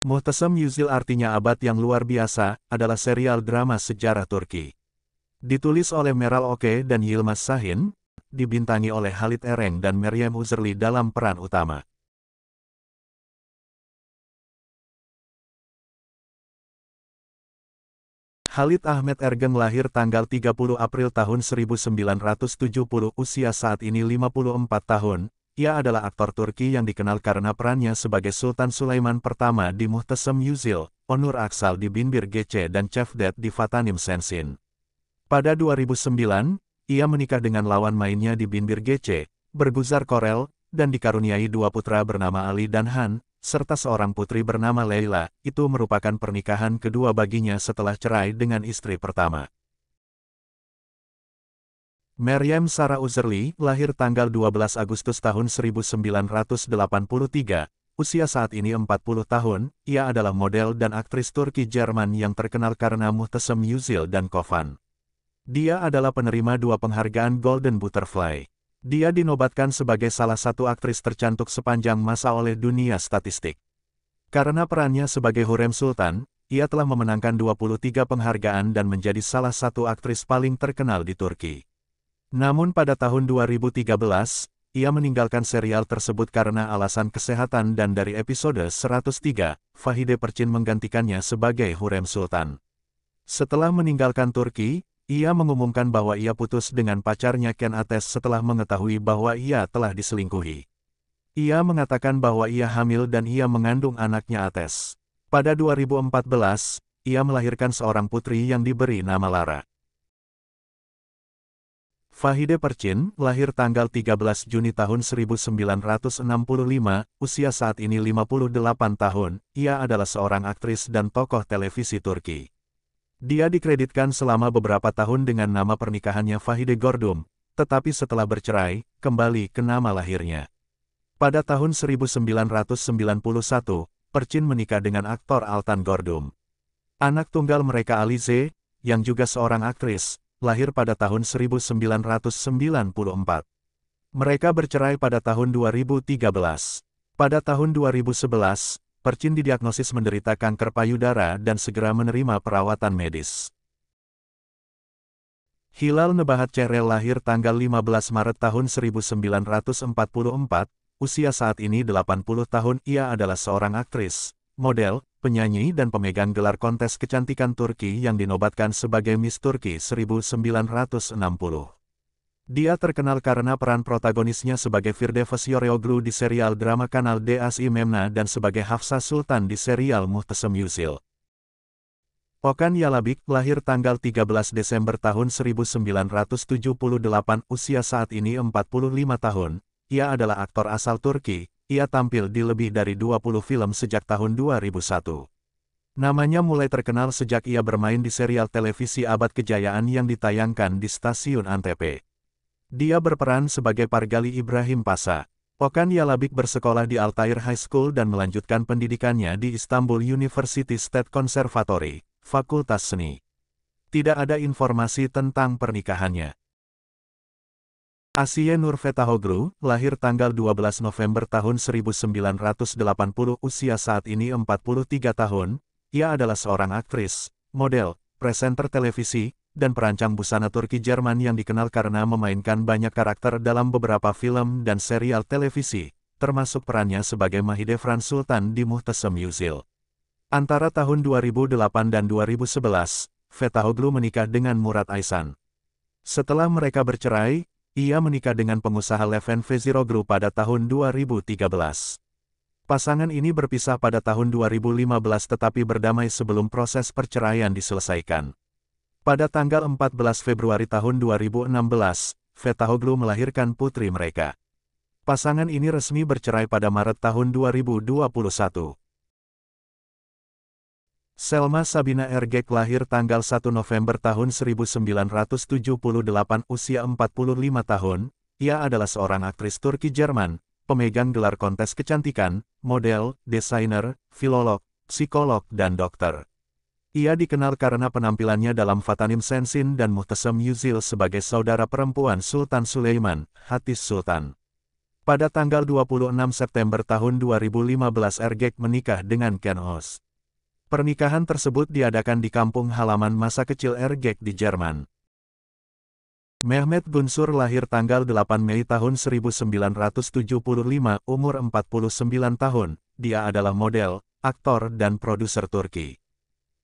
Muhtesem Yuzil artinya abad yang luar biasa, adalah serial drama sejarah Turki. Ditulis oleh Meral Oke dan Yilmaz Sahin, dibintangi oleh Halit Ereng dan Meryem Uzerli dalam peran utama. Halit Ahmed Ergen lahir tanggal 30 April tahun 1970 usia saat ini 54 tahun, ia adalah aktor Turki yang dikenal karena perannya sebagai Sultan Sulaiman pertama di Muhtesem Yuzil, Onur Aksal di Binbir Gece dan Cevdet di Fatanim Sensin. Pada 2009, ia menikah dengan lawan mainnya di Binbir Gece, Berguzar Korel, dan dikaruniai dua putra bernama Ali dan Han, serta seorang putri bernama Leila, itu merupakan pernikahan kedua baginya setelah cerai dengan istri pertama. Maryam Sara Uzerli, lahir tanggal 12 Agustus tahun 1983, usia saat ini 40 tahun, ia adalah model dan aktris Turki Jerman yang terkenal karena Muhtesem Yuzil dan Kovan. Dia adalah penerima dua penghargaan Golden Butterfly. Dia dinobatkan sebagai salah satu aktris tercantik sepanjang masa oleh dunia statistik. Karena perannya sebagai Hurem Sultan, ia telah memenangkan 23 penghargaan dan menjadi salah satu aktris paling terkenal di Turki. Namun pada tahun 2013, ia meninggalkan serial tersebut karena alasan kesehatan dan dari episode 103, Fahide Percin menggantikannya sebagai Hurem Sultan. Setelah meninggalkan Turki, ia mengumumkan bahwa ia putus dengan pacarnya Ken Ates setelah mengetahui bahwa ia telah diselingkuhi. Ia mengatakan bahwa ia hamil dan ia mengandung anaknya Ates. Pada 2014, ia melahirkan seorang putri yang diberi nama Lara. Fahide Percin, lahir tanggal 13 Juni tahun 1965, usia saat ini 58 tahun, ia adalah seorang aktris dan tokoh televisi Turki. Dia dikreditkan selama beberapa tahun dengan nama pernikahannya Fahide Gordum, tetapi setelah bercerai, kembali ke nama lahirnya. Pada tahun 1991, Percin menikah dengan aktor Altan Gordum. Anak tunggal mereka Alize, yang juga seorang aktris, lahir pada tahun 1994. Mereka bercerai pada tahun 2013. Pada tahun 2011, Percin didiagnosis menderita kanker payudara dan segera menerima perawatan medis. Hilal Nebahat Cerel lahir tanggal 15 Maret tahun 1944, usia saat ini 80 tahun ia adalah seorang aktris, model, penyanyi dan pemegang gelar kontes kecantikan Turki yang dinobatkan sebagai Miss Turki 1960. Dia terkenal karena peran protagonisnya sebagai Firdevs Yoreoglu di serial drama kanal DSI Memna dan sebagai Hafsa Sultan di serial Muhtesem Yusil. Okan Yalabik lahir tanggal 13 Desember tahun 1978, usia saat ini 45 tahun. Ia adalah aktor asal Turki, ia tampil di lebih dari 20 film sejak tahun 2001. Namanya mulai terkenal sejak ia bermain di serial televisi abad kejayaan yang ditayangkan di stasiun Antp. Dia berperan sebagai Pargali Ibrahim Pasa. Okan Yalabik bersekolah di Altair High School dan melanjutkan pendidikannya di Istanbul University State Conservatory, Fakultas Seni. Tidak ada informasi tentang pernikahannya. Asiye Nurfetahoglu, lahir tanggal 12 November tahun 1980 usia saat ini 43 tahun, ia adalah seorang aktris, model, presenter televisi, dan perancang busana Turki Jerman yang dikenal karena memainkan banyak karakter dalam beberapa film dan serial televisi, termasuk perannya sebagai Mahide Sultan di Muhtesem Yuzil. Antara tahun 2008 dan 2011, Fetahoglu menikah dengan Murat Aysan. Setelah mereka bercerai, ia menikah dengan pengusaha Leven Veziroglu pada tahun 2013. Pasangan ini berpisah pada tahun 2015 tetapi berdamai sebelum proses perceraian diselesaikan. Pada tanggal 14 Februari tahun 2016, Vetahoglu melahirkan putri mereka. Pasangan ini resmi bercerai pada Maret tahun 2021. Selma Sabina Ergek lahir tanggal 1 November tahun 1978 usia 45 tahun, ia adalah seorang aktris Turki Jerman, pemegang gelar kontes kecantikan, model, desainer, filolog, psikolog dan dokter. Ia dikenal karena penampilannya dalam Fatanim Sensin dan Muhtesem Yuzil sebagai saudara perempuan Sultan Sulaiman, Hatis Sultan. Pada tanggal 26 September tahun 2015 Ergek menikah dengan Ken Oz. Pernikahan tersebut diadakan di kampung halaman masa kecil Ergek di Jerman. Mehmet Gunsur lahir tanggal 8 Mei tahun 1975, umur 49 tahun. Dia adalah model, aktor dan produser Turki.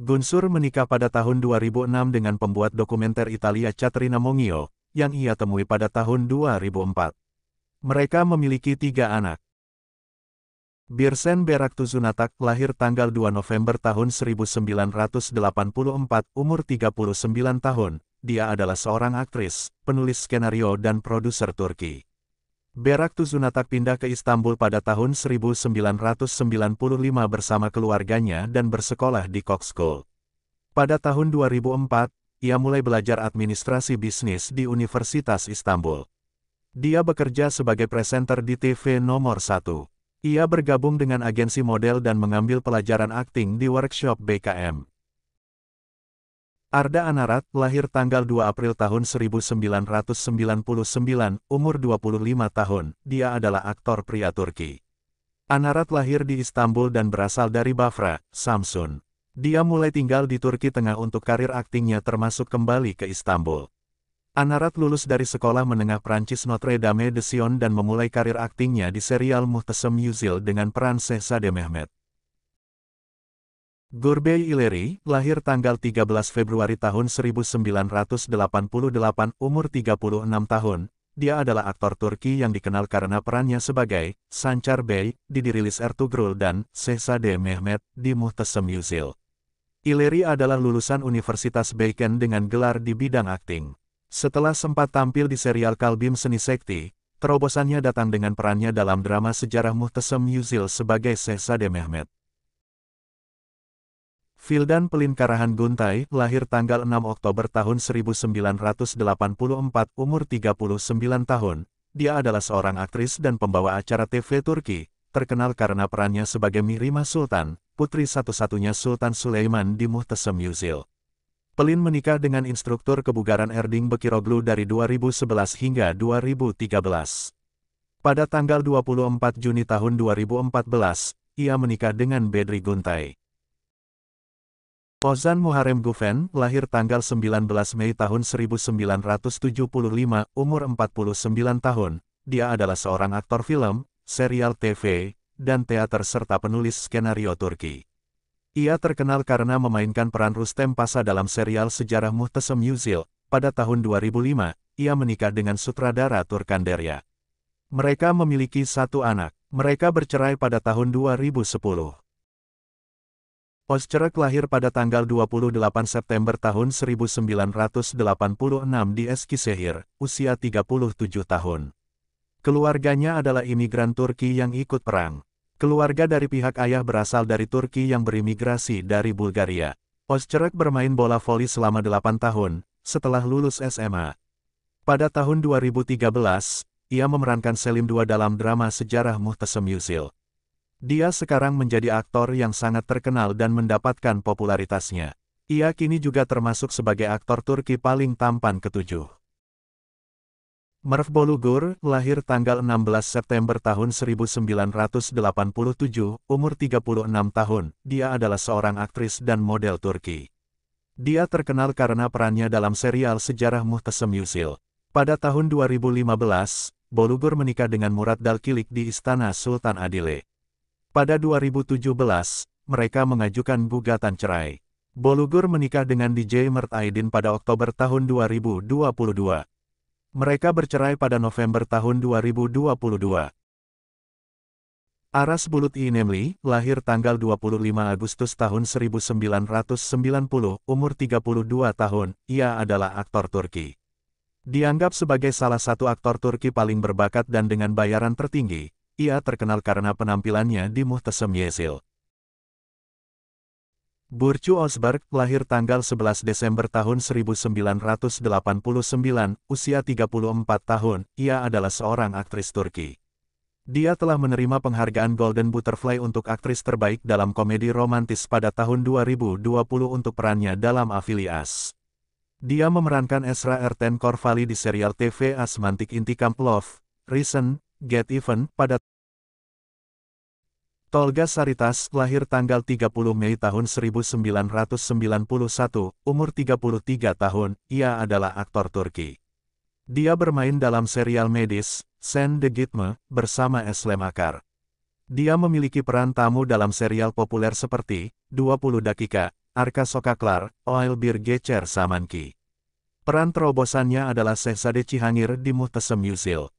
Gunsur menikah pada tahun 2006 dengan pembuat dokumenter Italia Catrina Mongio, yang ia temui pada tahun 2004. Mereka memiliki tiga anak. Birsen Berak Tuzunatak lahir tanggal 2 November tahun 1984, umur 39 tahun. Dia adalah seorang aktris, penulis skenario dan produser Turki. Berak Tuzunatak pindah ke Istanbul pada tahun 1995 bersama keluarganya dan bersekolah di Cox School. Pada tahun 2004, ia mulai belajar administrasi bisnis di Universitas Istanbul. Dia bekerja sebagai presenter di TV nomor 1. Ia bergabung dengan agensi model dan mengambil pelajaran akting di workshop BKM. Arda Anarat lahir tanggal 2 April tahun 1999, umur 25 tahun, dia adalah aktor pria Turki. Anarat lahir di Istanbul dan berasal dari Bafra, Samsun. Dia mulai tinggal di Turki Tengah untuk karir aktingnya termasuk kembali ke Istanbul. Anarat lulus dari sekolah menengah Prancis Notre Dame de Sion dan memulai karir aktingnya di serial Muhtesem Yuzil dengan peran Sehsa de Mehmet. Gourbey Ileri, lahir tanggal 13 Februari tahun 1988, umur 36 tahun, dia adalah aktor Turki yang dikenal karena perannya sebagai Sanchar Bey di dirilis Ertugrul dan Sehsa de Mehmet di Muhtesem Yuzil. Ileri adalah lulusan Universitas Beiken dengan gelar di bidang akting. Setelah sempat tampil di serial Kalbim Seni Sekti, terobosannya datang dengan perannya dalam drama sejarah Muhtesem Yuzil sebagai Sehzade Mehmet. Fildan Pelin Karahan Guntai, lahir tanggal 6 Oktober tahun 1984, umur 39 tahun. Dia adalah seorang aktris dan pembawa acara TV Turki, terkenal karena perannya sebagai Mirima Sultan, putri satu-satunya Sultan Sulaiman di Muhtesem Yuzil. Pelin menikah dengan instruktur kebugaran Erding Bekiroglu dari 2011 hingga 2013. Pada tanggal 24 Juni tahun 2014, ia menikah dengan Bedri Guntai. Ozan Muharem Gufen lahir tanggal 19 Mei tahun 1975, umur 49 tahun, dia adalah seorang aktor film, serial TV, dan teater serta penulis skenario Turki. Ia terkenal karena memainkan peran Rustem Pasa dalam serial sejarah Muhtesem Yuzil. Pada tahun 2005, ia menikah dengan sutradara Derya. Mereka memiliki satu anak. Mereka bercerai pada tahun 2010. Oscerek lahir pada tanggal 28 September tahun 1986 di Eskisehir, usia 37 tahun. Keluarganya adalah imigran Turki yang ikut perang. Keluarga dari pihak ayah berasal dari Turki yang berimigrasi dari Bulgaria. Ozcerek bermain bola voli selama 8 tahun, setelah lulus SMA. Pada tahun 2013, ia memerankan Selim II dalam drama sejarah Muhtesem Yusil. Dia sekarang menjadi aktor yang sangat terkenal dan mendapatkan popularitasnya. Ia kini juga termasuk sebagai aktor Turki paling tampan ketujuh. Marv Bolugur, lahir tanggal 16 September tahun 1987, umur 36 tahun, dia adalah seorang aktris dan model Turki. Dia terkenal karena perannya dalam serial sejarah Muhtesem Yusil. Pada tahun 2015, Bolugur menikah dengan Murad Dalkilik di Istana Sultan Adile. Pada 2017, mereka mengajukan gugatan cerai. Bolugur menikah dengan DJ Mert Aydin pada Oktober tahun 2022. Mereka bercerai pada November tahun 2022. Aras Bulut Inemli, lahir tanggal 25 Agustus tahun 1990, umur 32 tahun, ia adalah aktor Turki. Dianggap sebagai salah satu aktor Turki paling berbakat dan dengan bayaran tertinggi, ia terkenal karena penampilannya di Muhtesem Yesil. Burcu Osberg, lahir tanggal 11 Desember tahun 1989, usia 34 tahun, ia adalah seorang aktris Turki. Dia telah menerima penghargaan Golden Butterfly untuk aktris terbaik dalam komedi romantis pada tahun 2020 untuk perannya dalam Afilias. Dia memerankan Esra Erten Korvali di serial TV Asmantik Intikam Love, Reason, Get Even pada Tolga Saritas, lahir tanggal 30 Mei tahun 1991, umur 33 tahun, ia adalah aktor Turki. Dia bermain dalam serial medis, Sen de Gitme, bersama Eslem Akar. Dia memiliki peran tamu dalam serial populer seperti 20 Dakika, Arka Sokaklar, Oil Beer Gecer Samanki. Peran terobosannya adalah Sehzade Cihangir di Muhtesem Yusil.